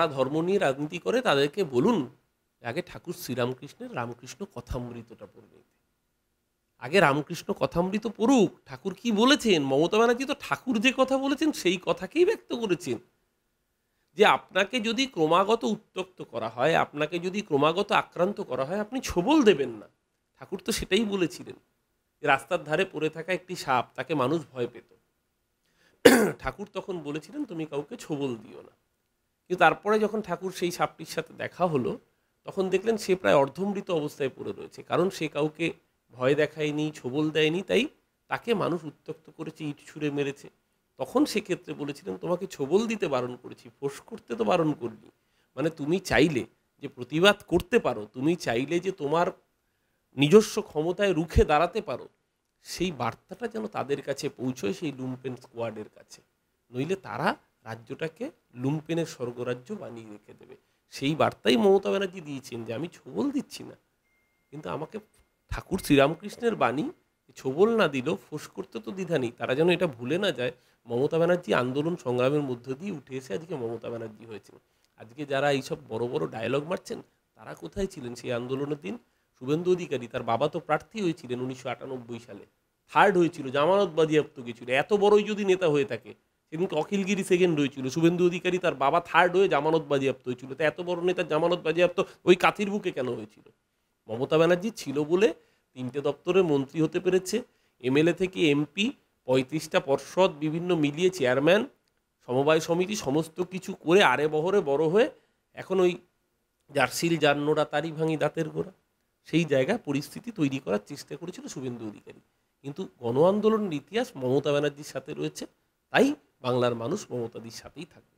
যারা ধর্ম নিয়ে রাজনীতি করে তাদেরকে বলুন আগে ঠাকুর শ্রীরামকৃষ্ণের রামকৃষ্ণ কথামৃতটা পড়বে আগে রামকৃষ্ণ কথামৃত পড়ুক ঠাকুর কি বলেছেন মমতা ব্যানার্জি তো ঠাকুর যে কথা বলেছেন সেই কথাকেই ব্যক্ত করেছেন যে আপনাকে যদি ক্রমাগত উত্তক্ত করা হয় আপনাকে যদি ক্রমাগত আক্রান্ত করা হয় আপনি ছবল দেবেন না ঠাকুর তো সেটাই বলেছিলেন রাস্তার ধারে পড়ে থাকা একটি সাপ তাকে মানুষ ভয় পেত ঠাকুর তখন বলেছিলেন তুমি কাউকে ছবল দিও না কিন্তু তারপরে যখন ঠাকুর সেই সাপটির সাথে দেখা হলো তখন দেখলেন সে প্রায় অর্ধমৃত অবস্থায় পড়ে রয়েছে কারণ সে কাউকে ভয় দেখায়নি ছবল দেয়নি তাই তাকে মানুষ উত্তক্ত করেছে ইট ছুঁড়ে মেরেছে তখন সেক্ষেত্রে বলেছিলেন তোমাকে ছবল দিতে বারণ করেছি ফোস করতে তো বারণ করবি মানে তুমি চাইলে যে প্রতিবাদ করতে পারো তুমি চাইলে যে তোমার নিজস্ব ক্ষমতায় রুখে দাঁড়াতে পারো সেই বার্তাটা যেন তাদের কাছে পৌঁছয় সেই লুম্পেন স্কোয়াডের কাছে নইলে তারা রাজ্যটাকে লুম্পেনের স্বর্গরাজ্য বানিয়ে রেখে দেবে সেই বার্তাই মমতা ব্যানার্জি দিয়েছেন যে আমি ছবল দিচ্ছি না কিন্তু আমাকে ঠাকুর শ্রীরামকৃষ্ণের বাণী ছবল না দিলেও ফোস করতে তো দ্বিধা নেই তারা যেন এটা ভুলে না যায় মমতা ব্যানার্জি আন্দোলন সংগ্রামের মধ্য দিয়ে উঠে এসে আজকে মমতা ব্যানার্জি হয়েছেন আজকে যারা এইসব বড় বড় ডায়লগ মারছেন তারা কোথায় ছিলেন সেই আন্দোলনের দিন শুভেন্দু অধিকারী তার বাবা তো প্রার্থী হয়েছিলেন উনিশশো সালে হার্ড হয়েছিল জামানত বাদিয়াপ্ত গেছিল এত বড়ই যদি নেতা হয়ে থাকে সেদিনকে অখিলগিরি সেকেন্ড হয়েছিল শুভেন্দু অধিকারী তার বাবা থার্ড হয়ে জামানত বাজেয়াপ্ত হয়েছিল তো এত বড় নেতার জামানত বাজেয়াপ্ত ওই কাতির বুকে কেন হয়েছিল মমতা ব্যানার্জি ছিল বলে তিনটে দপ্তরে মন্ত্রী হতে পেরেছে এমএলএ থেকে এমপি পঁয়ত্রিশটা পর্ষদ বিভিন্ন মিলিয়ে চেয়ারম্যান সমবায় সমিতি সমস্ত কিছু করে আরে বহরে বড় হয়ে এখন ওই জার্সিল জার্নোরা তারি ভাঙি দাঁতের গোড়া সেই জায়গায় পরিস্থিতি তৈরি করার চেষ্টা করেছিল শুভেন্দু অধিকারী কিন্তু গণ আন্দোলনের ইতিহাস মমতা ব্যানার্জির সাথে রয়েছে তাই বাংলার মানুষ মমতাদির সাথেই থাকবে